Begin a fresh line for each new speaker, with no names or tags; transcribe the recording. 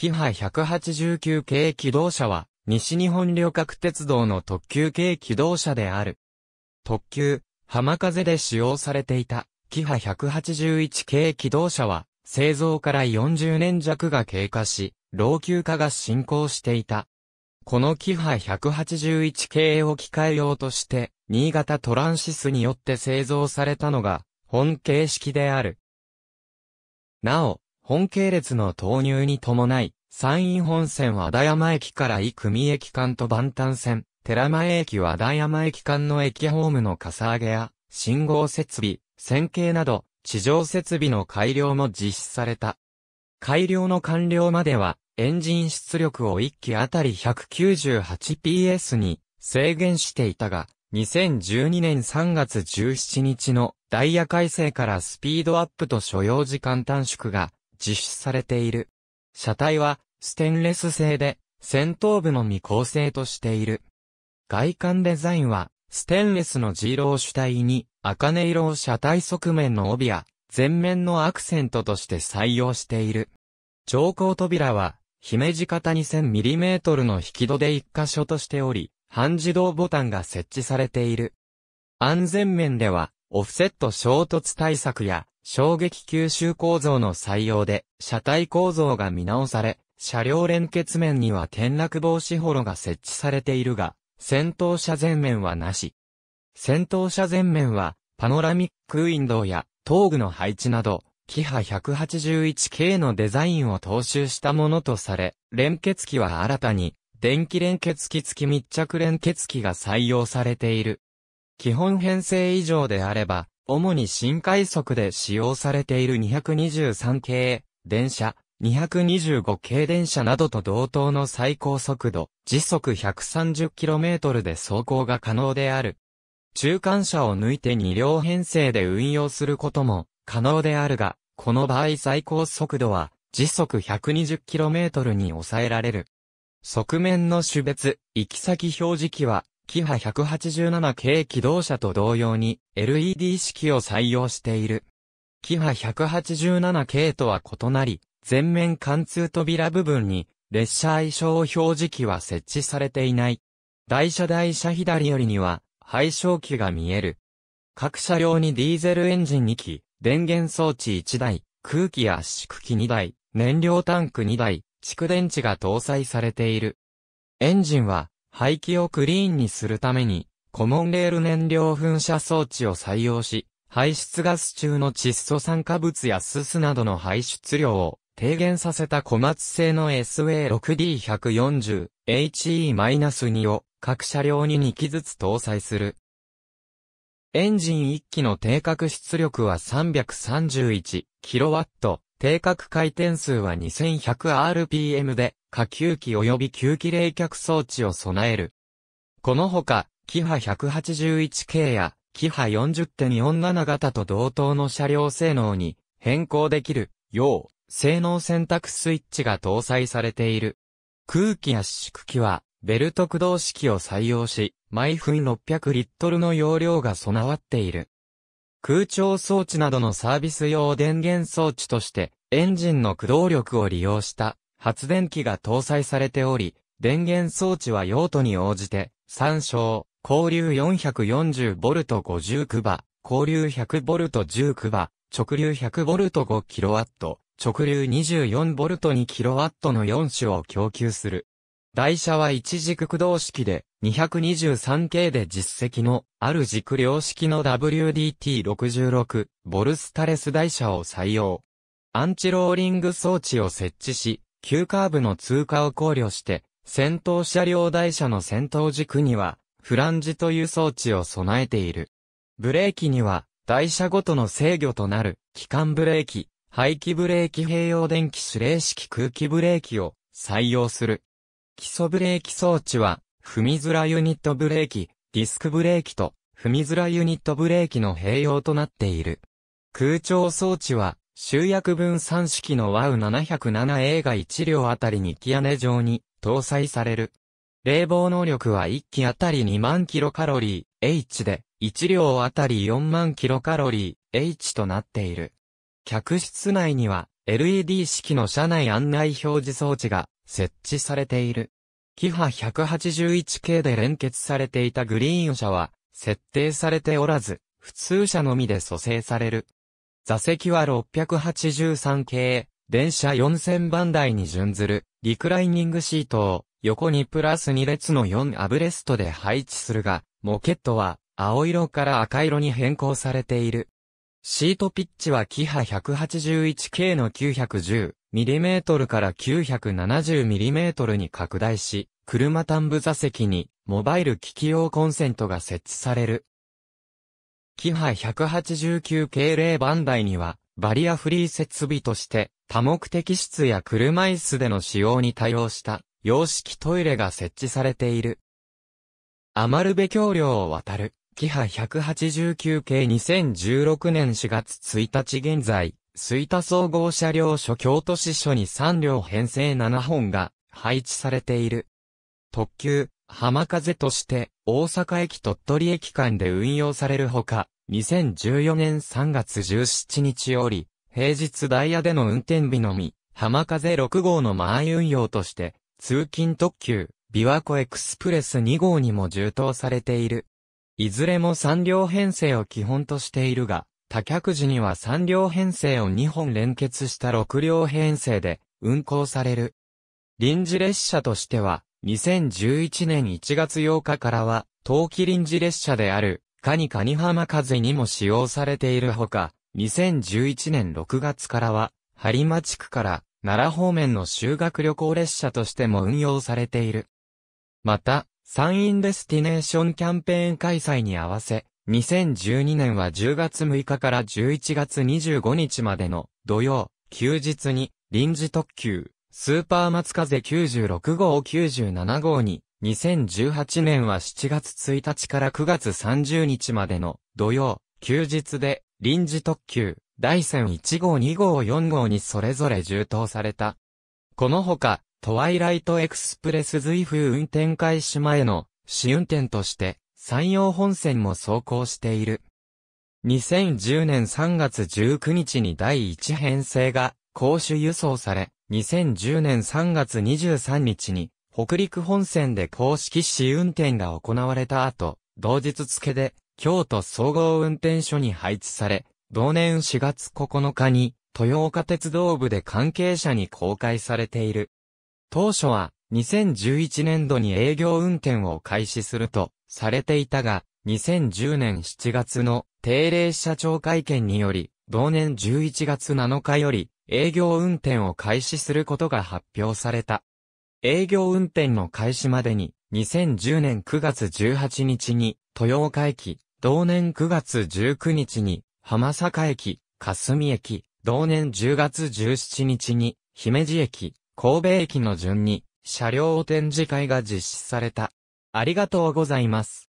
キハ189系機動車は、西日本旅客鉄道の特急系機動車である。特急、浜風で使用されていた、キハ181系機動車は、製造から40年弱が経過し、老朽化が進行していた。このキハ181系を機械用として、新潟トランシスによって製造されたのが、本形式である。なお、本系列の投入に伴い、山陰本線和田山駅から伊組駅間と万端線、寺前駅和田山駅間の駅ホームのかさ上げや、信号設備、線形など、地上設備の改良も実施された。改良の完了までは、エンジン出力を1機あたり 198PS に制限していたが、2012年3月17日のダイヤ改正からスピードアップと所要時間短縮が実施されている。車体はステンレス製で、先頭部のみ構成としている。外観デザインは、ステンレスの G ロー主体に、茜色を車体側面の帯や、前面のアクセントとして採用している。乗降扉は、姫路型 2000mm の引き戸で一箇所としており、半自動ボタンが設置されている。安全面では、オフセット衝突対策や、衝撃吸収構造の採用で、車体構造が見直され、車両連結面には転落防止ホロが設置されているが、先頭車前面はなし。先頭車前面は、パノラミックウィンドウや、頭具の配置など、キハ 181K のデザインを踏襲したものとされ、連結機は新たに、電気連結機付き密着連結機が採用されている。基本編成以上であれば、主に新快速で使用されている223系電車、225系電車などと同等の最高速度、時速 130km で走行が可能である。中間車を抜いて2両編成で運用することも可能であるが、この場合最高速度は時速 120km に抑えられる。側面の種別、行き先表示器はキハ187系機動車と同様に LED 式を採用している。キハ187系とは異なり、全面貫通扉部分に列車愛称表示器は設置されていない。台車台車左寄りには、配称器が見える。各車両にディーゼルエンジン2機、電源装置1台、空気圧縮機2台、燃料タンク2台、蓄電池が搭載されている。エンジンは、排気をクリーンにするために、コモンレール燃料噴射装置を採用し、排出ガス中の窒素酸化物やススなどの排出量を低減させた小松製の SA6D140 HE-2 を各車両に2機ずつ搭載する。エンジン1機の定格出力は 331kW、定格回転数は 2100rpm で、下吸気及び吸気冷却装置を備える。このほか、キハ 181K や、キハ40.47型と同等の車両性能に変更できる、よう、性能選択スイッチが搭載されている。空気圧縮機は、ベルト駆動式を採用し、毎分600リットルの容量が備わっている。空調装置などのサービス用電源装置として、エンジンの駆動力を利用した発電機が搭載されており、電源装置は用途に応じて、参照、交流 440V59 馬、交流 100V19 馬、直流 100V5kW、直流 24V2kW の4種を供給する。台車は一軸駆動式で、223系で実績のある軸量式の WDT66 ボルスタレス台車を採用。アンチローリング装置を設置し、急カーブの通過を考慮して、先頭車両台車の先頭軸には、フランジという装置を備えている。ブレーキには、台車ごとの制御となる、機関ブレーキ、排気ブレーキ併用電気指令式空気ブレーキを採用する。基礎ブレーキ装置は、踏みづらユニットブレーキ、ディスクブレーキと踏みづらユニットブレーキの併用となっている。空調装置は、集約分散式の WOW707A が1両あたりに気屋根状に搭載される。冷房能力は1機あたり2万キロカロリー H で、1両あたり4万キロカロリー H となっている。客室内には LED 式の車内案内表示装置が設置されている。キハ181系で連結されていたグリーン車は、設定されておらず、普通車のみで蘇生される。座席は683系、電車4000番台に準ずる、リクライニングシートを、横にプラス2列の4アブレストで配置するが、モケットは、青色から赤色に変更されている。シートピッチはキハ181系の910、mm から 970mm に拡大し、車端部座席にモバイル機器用コンセントが設置される。キハ189系0番台には、バリアフリー設備として、多目的室や車椅子での使用に対応した洋式トイレが設置されている。アマルベ橋梁を渡る、キハ189系2016年4月1日現在、水田総合車両所京都支所に3両編成7本が配置されている。特急、浜風として大阪駅鳥取駅間で運用されるほか、2014年3月17日より、平日ダイヤでの運転日のみ、浜風6号の前運用として、通勤特急、琵琶湖エクスプレス2号にも充当されている。いずれも3両編成を基本としているが、多客時には3両編成を2本連結した6両編成で運行される。臨時列車としては、2011年1月8日からは、冬季臨時列車である、カニカニ浜風にも使用されているほか、2011年6月からは、播磨地区から奈良方面の修学旅行列車としても運用されている。また、インデスティネーションキャンペーン開催に合わせ、2012年は10月6日から11月25日までの土曜、休日に臨時特急、スーパー松風96号97号に、2018年は7月1日から9月30日までの土曜、休日で臨時特急、大線1号2号4号にそれぞれ充当された。このほか、トワイライトエクスプレス随風運転開始前の試運転として、山陽本線も走行している。2010年3月19日に第1編成が公衆輸送され、2010年3月23日に北陸本線で公式試運転が行われた後、同日付で京都総合運転所に配置され、同年4月9日に豊岡鉄道部で関係者に公開されている。当初は2011年度に営業運転を開始すると、されていたが、2010年7月の定例社長会見により、同年11月7日より営業運転を開始することが発表された。営業運転の開始までに、2010年9月18日に豊岡駅、同年9月19日に浜坂駅、霞駅、同年10月17日に姫路駅、神戸駅の順に車両展示会が実施された。ありがとうございます。